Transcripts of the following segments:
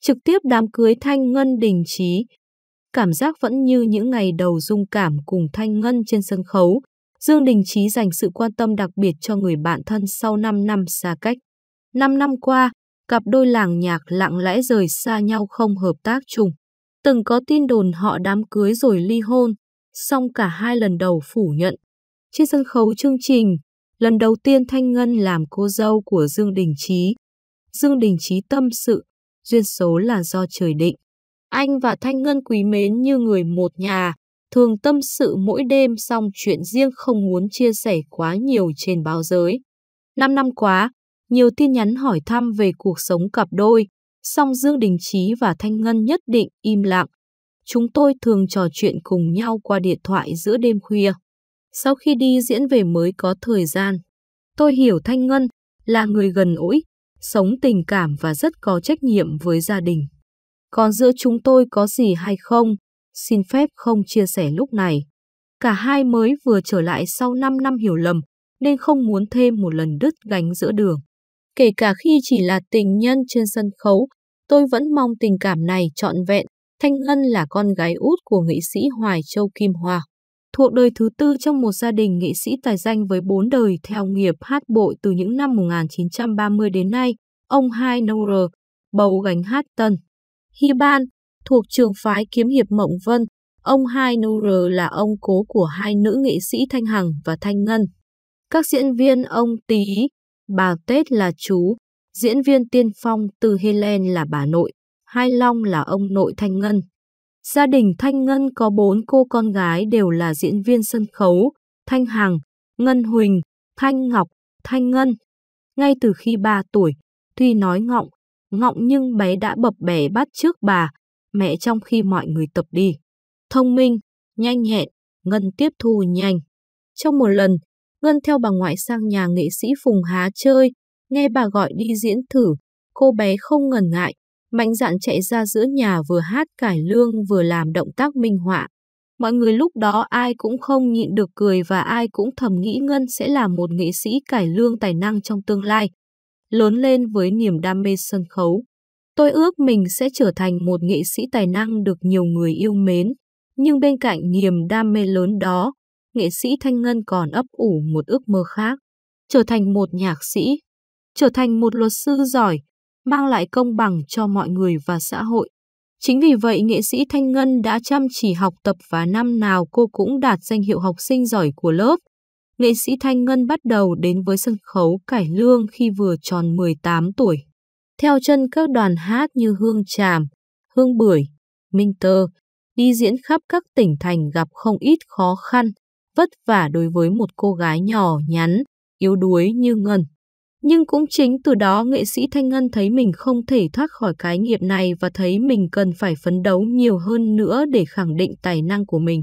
trực tiếp đám cưới Thanh Ngân đình trí. Cảm giác vẫn như những ngày đầu dung cảm cùng Thanh Ngân trên sân khấu, Dương Đình Trí dành sự quan tâm đặc biệt cho người bạn thân sau 5 năm xa cách. 5 năm qua, cặp đôi làng nhạc lặng lẽ rời xa nhau không hợp tác chung. Từng có tin đồn họ đám cưới rồi ly hôn, song cả hai lần đầu phủ nhận. Trên sân khấu chương trình, lần đầu tiên Thanh Ngân làm cô dâu của Dương Đình Trí. Dương Đình Trí tâm sự, duyên số là do trời định. Anh và Thanh Ngân quý mến như người một nhà, thường tâm sự mỗi đêm xong chuyện riêng không muốn chia sẻ quá nhiều trên báo giới. Năm năm quá, nhiều tin nhắn hỏi thăm về cuộc sống cặp đôi, song Dương Đình Chí và Thanh Ngân nhất định im lặng. Chúng tôi thường trò chuyện cùng nhau qua điện thoại giữa đêm khuya. Sau khi đi diễn về mới có thời gian. Tôi hiểu Thanh Ngân là người gần ỗi, sống tình cảm và rất có trách nhiệm với gia đình. Còn giữa chúng tôi có gì hay không, xin phép không chia sẻ lúc này. Cả hai mới vừa trở lại sau 5 năm hiểu lầm, nên không muốn thêm một lần đứt gánh giữa đường. Kể cả khi chỉ là tình nhân trên sân khấu, tôi vẫn mong tình cảm này trọn vẹn. Thanh Ngân là con gái út của nghệ sĩ Hoài Châu Kim Hoa thuộc đời thứ tư trong một gia đình nghệ sĩ tài danh với bốn đời theo nghiệp hát bội từ những năm 1930 đến nay, ông Hai Nour, bầu gánh hát tân. Hi Ban, thuộc trường phái kiếm hiệp Mộng Vân, ông Hai Nour là ông cố của hai nữ nghệ sĩ Thanh Hằng và Thanh Ngân. Các diễn viên ông Tý, bà Tết là chú, diễn viên tiên phong từ Helen là bà nội, Hai Long là ông nội Thanh Ngân. Gia đình Thanh Ngân có bốn cô con gái đều là diễn viên sân khấu, Thanh Hằng, Ngân Huỳnh, Thanh Ngọc, Thanh Ngân. Ngay từ khi 3 tuổi, tuy nói ngọng, ngọng nhưng bé đã bập bẻ bắt trước bà, mẹ trong khi mọi người tập đi. Thông minh, nhanh nhẹn, Ngân tiếp thu nhanh. Trong một lần, Ngân theo bà ngoại sang nhà nghệ sĩ Phùng Há chơi, nghe bà gọi đi diễn thử, cô bé không ngần ngại, Mạnh dạn chạy ra giữa nhà vừa hát cải lương vừa làm động tác minh họa. Mọi người lúc đó ai cũng không nhịn được cười và ai cũng thầm nghĩ Ngân sẽ là một nghệ sĩ cải lương tài năng trong tương lai. Lớn lên với niềm đam mê sân khấu. Tôi ước mình sẽ trở thành một nghệ sĩ tài năng được nhiều người yêu mến. Nhưng bên cạnh niềm đam mê lớn đó, nghệ sĩ Thanh Ngân còn ấp ủ một ước mơ khác. Trở thành một nhạc sĩ, trở thành một luật sư giỏi, mang lại công bằng cho mọi người và xã hội. Chính vì vậy, nghệ sĩ Thanh Ngân đã chăm chỉ học tập và năm nào cô cũng đạt danh hiệu học sinh giỏi của lớp. Nghệ sĩ Thanh Ngân bắt đầu đến với sân khấu cải lương khi vừa tròn 18 tuổi. Theo chân các đoàn hát như Hương Tràm, Hương Bưởi, Minh Tơ, đi diễn khắp các tỉnh thành gặp không ít khó khăn, vất vả đối với một cô gái nhỏ nhắn, yếu đuối như Ngân. Nhưng cũng chính từ đó nghệ sĩ Thanh Ngân thấy mình không thể thoát khỏi cái nghiệp này và thấy mình cần phải phấn đấu nhiều hơn nữa để khẳng định tài năng của mình.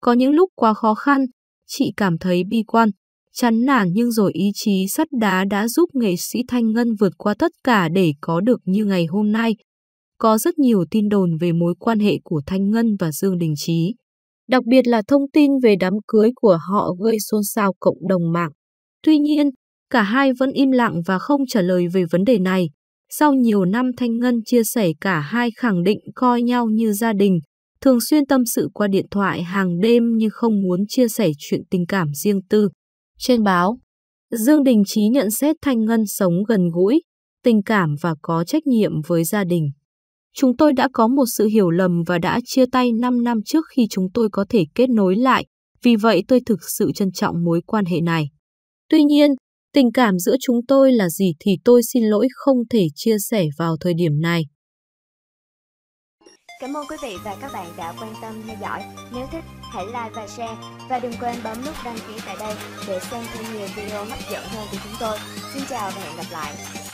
Có những lúc quá khó khăn, chị cảm thấy bi quan, chán nản nhưng rồi ý chí sắt đá đã giúp nghệ sĩ Thanh Ngân vượt qua tất cả để có được như ngày hôm nay. Có rất nhiều tin đồn về mối quan hệ của Thanh Ngân và Dương Đình Trí. Đặc biệt là thông tin về đám cưới của họ gây xôn xao cộng đồng mạng. Tuy nhiên, Cả hai vẫn im lặng và không trả lời về vấn đề này. Sau nhiều năm Thanh Ngân chia sẻ cả hai khẳng định coi nhau như gia đình, thường xuyên tâm sự qua điện thoại hàng đêm nhưng không muốn chia sẻ chuyện tình cảm riêng tư. Trên báo, Dương Đình Trí nhận xét Thanh Ngân sống gần gũi, tình cảm và có trách nhiệm với gia đình. Chúng tôi đã có một sự hiểu lầm và đã chia tay 5 năm trước khi chúng tôi có thể kết nối lại, vì vậy tôi thực sự trân trọng mối quan hệ này. Tuy nhiên, Tình cảm giữa chúng tôi là gì thì tôi xin lỗi không thể chia sẻ vào thời điểm này. Cảm ơn quý vị và các bạn đã quan tâm theo dõi. Nếu thích, hãy like và share. Và đừng quên bấm nút đăng ký tại đây để xem thêm nhiều video hấp dẫn hơn của chúng tôi. Xin chào và hẹn gặp lại.